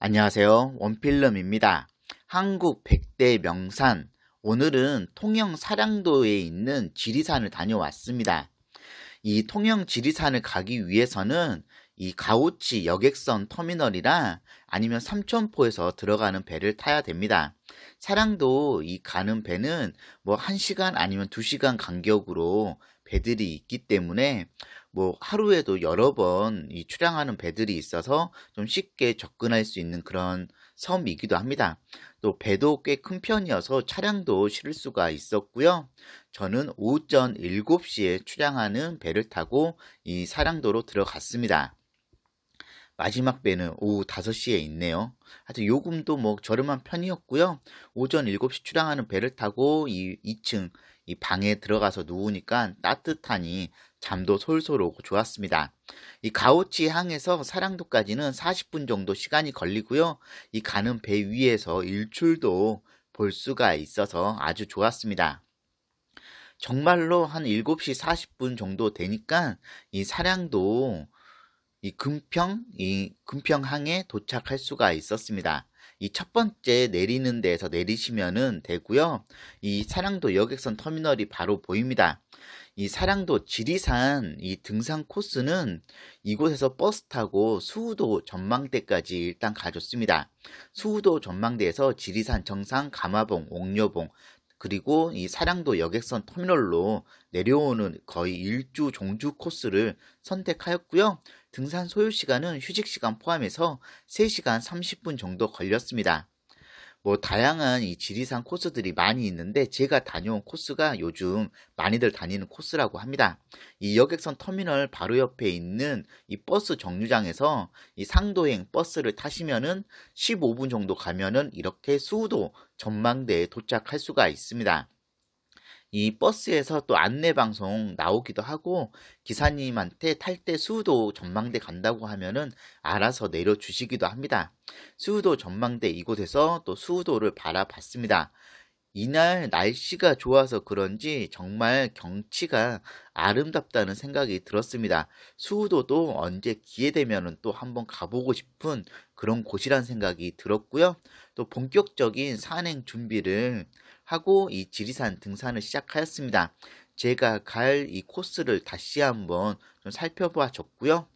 안녕하세요. 원필름입니다. 한국 백대 명산. 오늘은 통영 사량도에 있는 지리산을 다녀왔습니다. 이 통영 지리산을 가기 위해서는 이 가오치 여객선 터미널이라 아니면 삼천포에서 들어가는 배를 타야 됩니다. 사랑도이 가는 배는 뭐 1시간 아니면 2시간 간격으로 배들이 있기 때문에 뭐 하루에도 여러 번 이 출항하는 배들이 있어서 좀 쉽게 접근할 수 있는 그런 섬이기도 합니다. 또 배도 꽤 큰 편이어서 차량도 실을 수가 있었고요. 저는 오전 7시에 출항하는 배를 타고 이사랑도로 들어갔습니다. 마지막 배는 오후 5시에 있네요. 하여튼 요금도 뭐 저렴한 편이었고요. 오전 7시 출항하는 배를 타고 이 2층 이 방에 들어가서 누우니까 따뜻하니 잠도 솔솔 오고 좋았습니다. 이 가오치 항에서 사랑도까지는 40분 정도 시간이 걸리고요. 이 가는 배 위에서 일출도 볼 수가 있어서 아주 좋았습니다. 정말로 한 7시 40분 정도 되니까 이 사량도 이 금평, 이 금평항에 도착할 수가 있었습니다. 이 첫 번째 내리는 데에서 내리시면 되고요. 이 사랑도 여객선 터미널이 바로 보입니다. 이 사랑도 지리산 이 등산 코스는 이곳에서 버스 타고 수우도 전망대까지 일단 가줬습니다. 수우도 전망대에서 지리산 정상 가마봉, 옥녀봉, 그리고 이사랑도 여객선 터미널로 내려오는 거의 일주 종주 코스를 선택하였고요. 등산 소요 시간은 휴식 시간 포함해서 3시간 30분 정도 걸렸습니다. 뭐 다양한 이 지리산 코스들이 많이 있는데 제가 다녀온 코스가 요즘 많이들 다니는 코스라고 합니다. 이 여객선 터미널 바로 옆에 있는 이 버스 정류장에서 이 상도행 버스를 타시면은 15분 정도 가면은 이렇게 수우도 전망대에 도착할 수가 있습니다. 이 버스에서 또 안내 방송 나오기도 하고 기사님한테 탈 때 수도 전망대 간다고 하면은 알아서 내려주시기도 합니다. 수도 전망대 이곳에서 또 수도를 바라봤습니다. 이날 날씨가 좋아서 그런지 정말 경치가 아름답다는 생각이 들었습니다. 수우도도 언제 기회되면 또 한번 가보고 싶은 그런 곳이란 생각이 들었고요. 또 본격적인 산행 준비를 하고 이 지리산 등산을 시작하였습니다. 제가 갈 이 코스를 다시 한번 좀 살펴봐 줬고요.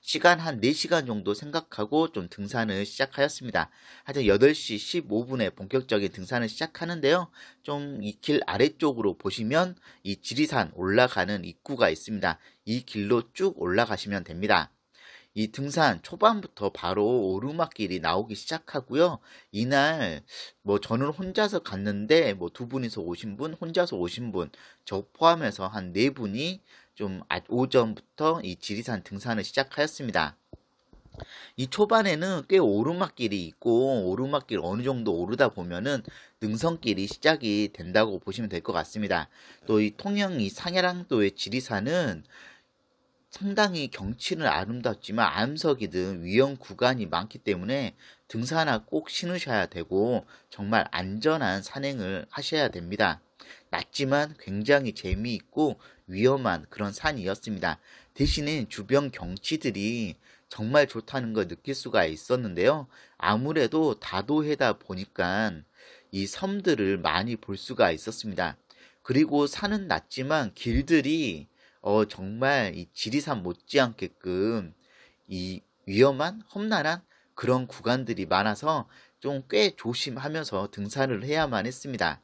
시간 한 4시간 정도 생각하고 좀 등산을 시작하였습니다. 하여튼 8시 15분에 본격적인 등산을 시작하는데요. 좀 이 길 아래쪽으로 보시면 이 지리산 올라가는 입구가 있습니다. 이 길로 쭉 올라가시면 됩니다. 이 등산 초반부터 바로 오르막길이 나오기 시작하고요. 이날 뭐 저는 혼자서 갔는데 뭐 두 분이서 오신 분, 혼자서 오신 분, 저 포함해서 한 네 분이 좀 아, 오전부터 이 지리산 등산을 시작하였습니다. 이 초반에는 꽤 오르막길이 있고 오르막길 어느 정도 오르다 보면은 능선길이 시작이 된다고 보시면 될 것 같습니다. 또 이 통영 이 상해랑도의 지리산은 상당히 경치는 아름답지만 암석이 든 위험 구간이 많기 때문에 등산화 꼭 신으셔야 되고 정말 안전한 산행을 하셔야 됩니다. 낮지만 굉장히 재미있고 위험한 그런 산이었습니다. 대신에 주변 경치들이 정말 좋다는 걸 느낄 수가 있었는데요. 아무래도 다도해다 보니까 이 섬들을 많이 볼 수가 있었습니다. 그리고 산은 낮지만 길들이 어, 정말 이 지리산 못지않게끔 이 위험한 험난한 그런 구간들이 많아서 좀 꽤 조심하면서 등산을 해야만 했습니다.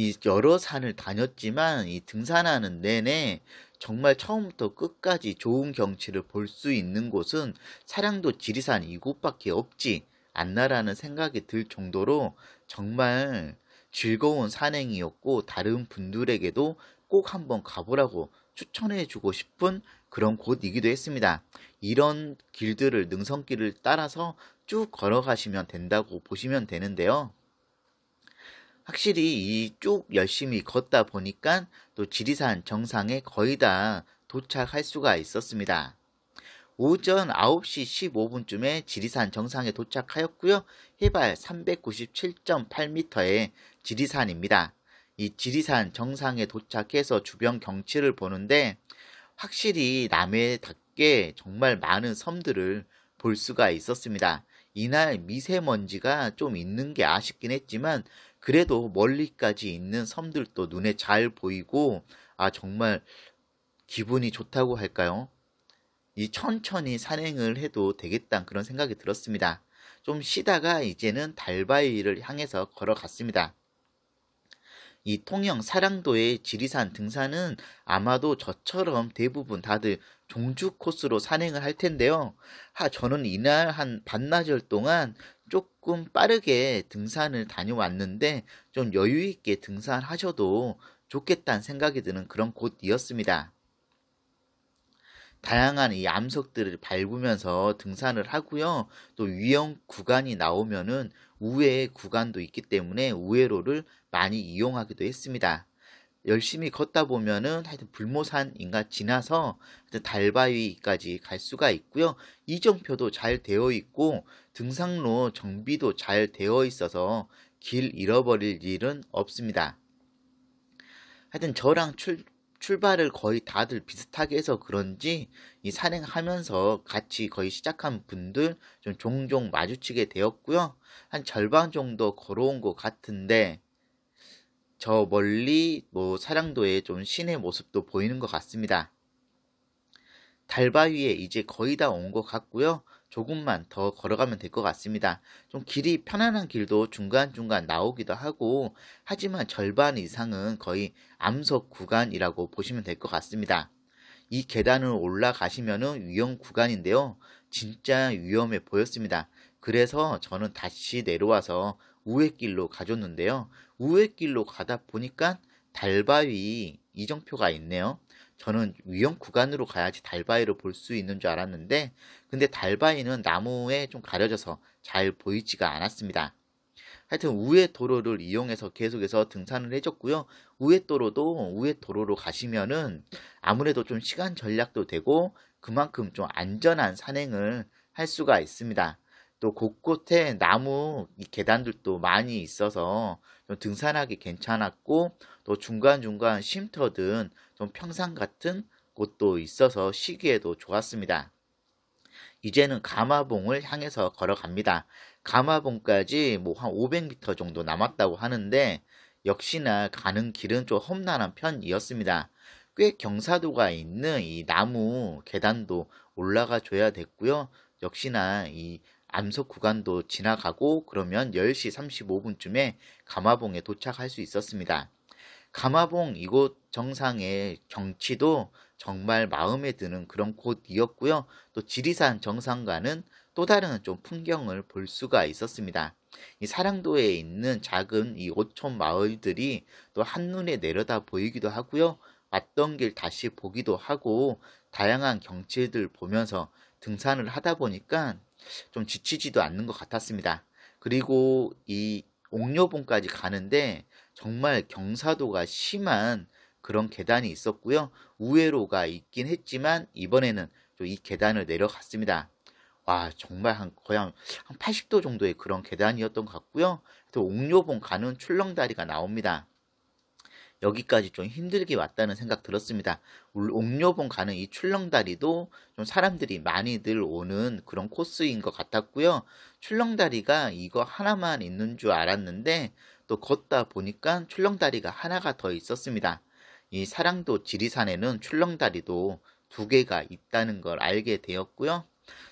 이 여러 산을 다녔지만 이 등산하는 내내 정말 처음부터 끝까지 좋은 경치를 볼 수 있는 곳은 사량도 지리산 이곳밖에 없지 않나라는 생각이 들 정도로 정말 즐거운 산행이었고 다른 분들에게도 꼭 한번 가보라고 추천해 주고 싶은 그런 곳이기도 했습니다. 이런 길들을 능선길을 따라서 쭉 걸어가시면 된다고 보시면 되는데요. 확실히 이쪽 열심히 걷다 보니까 또 지리산 정상에 거의 다 도착할 수가 있었습니다. 오전 9시 15분쯤에 지리산 정상에 도착하였고요. 해발 397.8m의 지리산입니다. 이 지리산 정상에 도착해서 주변 경치를 보는데 확실히 남해답게 정말 많은 섬들을 볼 수가 있었습니다. 이날 미세먼지가 좀 있는 게 아쉽긴 했지만 그래도 멀리까지 있는 섬들도 눈에 잘 보이고 아 정말 기분이 좋다고 할까요? 이 천천히 산행을 해도 되겠다 그런 생각이 들었습니다. 좀 쉬다가 이제는 달바위를 향해서 걸어갔습니다. 이 통영 사랑도의 지리산 등산은 아마도 저처럼 대부분 다들 종주 코스로 산행을 할 텐데요. 하, 저는 이날 한 반나절 동안 쪽 조금 빠르게 등산을 다녀왔는데 좀 여유 있게 등산하셔도 좋겠다는 생각이 드는 그런 곳이었습니다. 다양한 이 암석들을 밟으면서 등산을 하고요. 또 위험 구간이 나오면은 우회 구간도 있기 때문에 우회로를 많이 이용하기도 했습니다. 열심히 걷다 보면은 하여튼 불모산인가 지나서 하여튼 달바위까지 갈 수가 있고요. 이정표도 잘 되어 있고 등산로 정비도 잘 되어 있어서 길 잃어버릴 일은 없습니다. 하여튼 저랑 출, 출발을 거의 다들 비슷하게 해서 그런지 이 산행하면서 같이 거의 시작한 분들 좀 종종 마주치게 되었고요. 한 절반 정도 걸어온 것 같은데 저 멀리 뭐사랑도의좀 신의 모습도 보이는 것 같습니다. 달바위에 이제 거의 다 온 것 같고요. 조금만 더 걸어가면 될 것 같습니다. 좀 길이 편안한 길도 중간중간 나오기도 하고, 하지만 절반 이상은 거의 암석 구간이라고 보시면 될 것 같습니다. 이 계단을 올라가시면은 위험 구간인데요. 진짜 위험해 보였습니다. 그래서 저는 다시 내려와서 우회길로 가줬는데요. 우회길로 가다 보니까 달바위 이정표가 있네요. 저는 위험 구간으로 가야지 달바위를 볼 수 있는 줄 알았는데 근데 달바위는 나무에 좀 가려져서 잘 보이지가 않았습니다. 하여튼 우회 도로를 이용해서 계속해서 등산을 해줬고요. 우회 도로도 우회 도로로 가시면은 아무래도 좀 시간 전략도 되고 그만큼 좀 안전한 산행을 할 수가 있습니다. 또 곳곳에 나무 계단들도 많이 있어서 등산하기 괜찮았고 또 중간중간 쉼터등좀 평상 같은 곳도 있어서 시기에도 좋았습니다. 이제는 가마봉을 향해서 걸어갑니다. 가마봉까지 뭐 한 500m 정도 남았다고 하는데 역시나 가는 길은 좀 험난한 편이었습니다. 꽤 경사도가 있는 이 나무 계단도 올라가 줘야 됐고요. 역시나 이 암석 구간도 지나가고 그러면 10시 35분쯤에 가마봉에 도착할 수 있었습니다. 가마봉 이곳 정상의 경치도 정말 마음에 드는 그런 곳이었고요. 또 지리산 정상과는 또 다른 좀 풍경을 볼 수가 있었습니다. 이 사랑도에 있는 작은 이 오촌 마을들이 또 한눈에 내려다 보이기도 하고요. 왔던 길 다시 보기도 하고 다양한 경치들 보면서 등산을 하다 보니까 좀 지치지도 않는 것 같았습니다. 그리고 이 옥녀봉까지 가는데 정말 경사도가 심한 그런 계단이 있었고요. 우회로가 있긴 했지만 이번에는 이 계단을 내려갔습니다. 와 정말 한 거의 한 80도 정도의 그런 계단이었던 것 같고요. 또 옥녀봉 가는 출렁다리가 나옵니다. 여기까지 좀 힘들게 왔다는 생각 들었습니다. 옥녀봉 가는 이 출렁다리도 좀 사람들이 많이들 오는 그런 코스인 것 같았고요. 출렁다리가 이거 하나만 있는 줄 알았는데 또 걷다 보니까 출렁다리가 하나가 더 있었습니다. 이 사랑도 지리산에는 출렁다리도 두 개가 있다는 걸 알게 되었고요.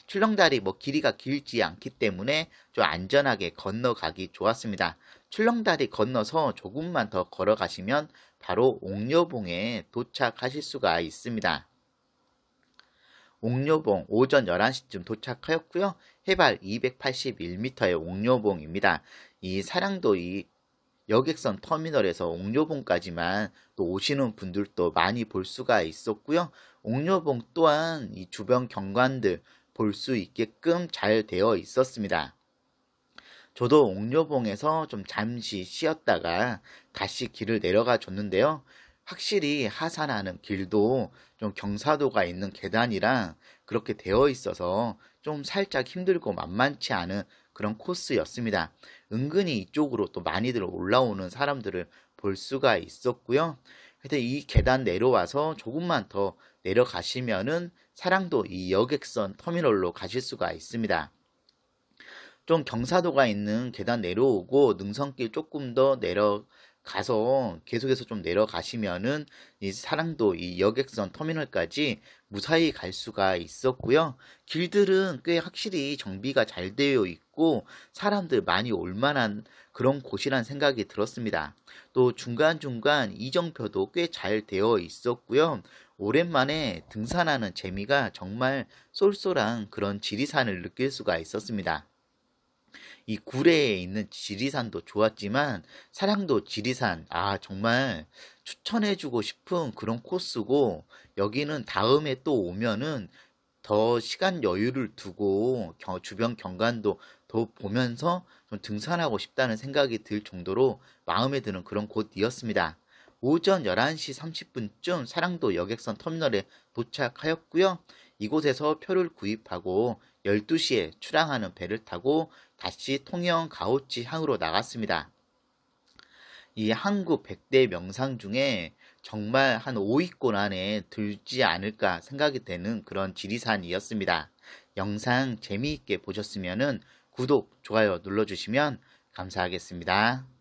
출렁다리 뭐 길이가 길지 않기 때문에 좀 안전하게 건너가기 좋았습니다. 출렁다리 건너서 조금만 더 걸어가시면 바로 옥녀봉에 도착하실 수가 있습니다. 옥녀봉 오전 11시쯤 도착하였고요. 해발 281m의 옥녀봉입니다. 이 사랑도 이 여객선 터미널에서 옥녀봉까지만 또 오시는 분들도 많이 볼 수가 있었고요. 옥녀봉 또한 이 주변 경관들 볼수 있게끔 잘 되어 있었습니다. 저도 옥녀봉에서 좀 잠시 쉬었다가 다시 길을 내려가 줬는데요. 확실히 하산하는 길도 좀 경사도가 있는 계단이라 그렇게 되어 있어서 좀 살짝 힘들고 만만치 않은 그런 코스였습니다. 은근히 이쪽으로 또 많이들 올라오는 사람들을 볼 수가 있었고요. 하여튼 이 계단 내려와서 조금만 더 내려가시면은 사랑도 이 여객선 터미널로 가실 수가 있습니다. 좀 경사도가 있는 계단 내려오고 능선길 조금 더 내려가서 계속해서 좀 내려가시면은 이 사랑도 이 여객선 터미널까지 무사히 갈 수가 있었고요. 길들은 꽤 확실히 정비가 잘 되어 있고 사람들 많이 올 만한 그런 곳이란 생각이 들었습니다. 또 중간중간 이정표도 꽤 잘 되어 있었고요. 오랜만에 등산하는 재미가 정말 쏠쏠한 그런 지리산을 느낄 수가 있었습니다. 이 구례에 있는 지리산도 좋았지만 사랑도 지리산 아 정말 추천해주고 싶은 그런 코스고 여기는 다음에 또 오면은 더 시간 여유를 두고 주변 경관도 더 보면서 좀 등산하고 싶다는 생각이 들 정도로 마음에 드는 그런 곳이었습니다. 오전 11시 30분쯤 사랑도 여객선 터미널에 도착하였고요. 이곳에서 표를 구입하고 12시에 출항하는 배를 타고 다시 통영 가오치 항으로 나갔습니다. 이 한국 100대 명상 중에 정말 한 5위권 안에 들지 않을까 생각이 되는 그런 지리산이었습니다. 영상 재미있게 보셨으면 구독, 좋아요 눌러주시면 감사하겠습니다.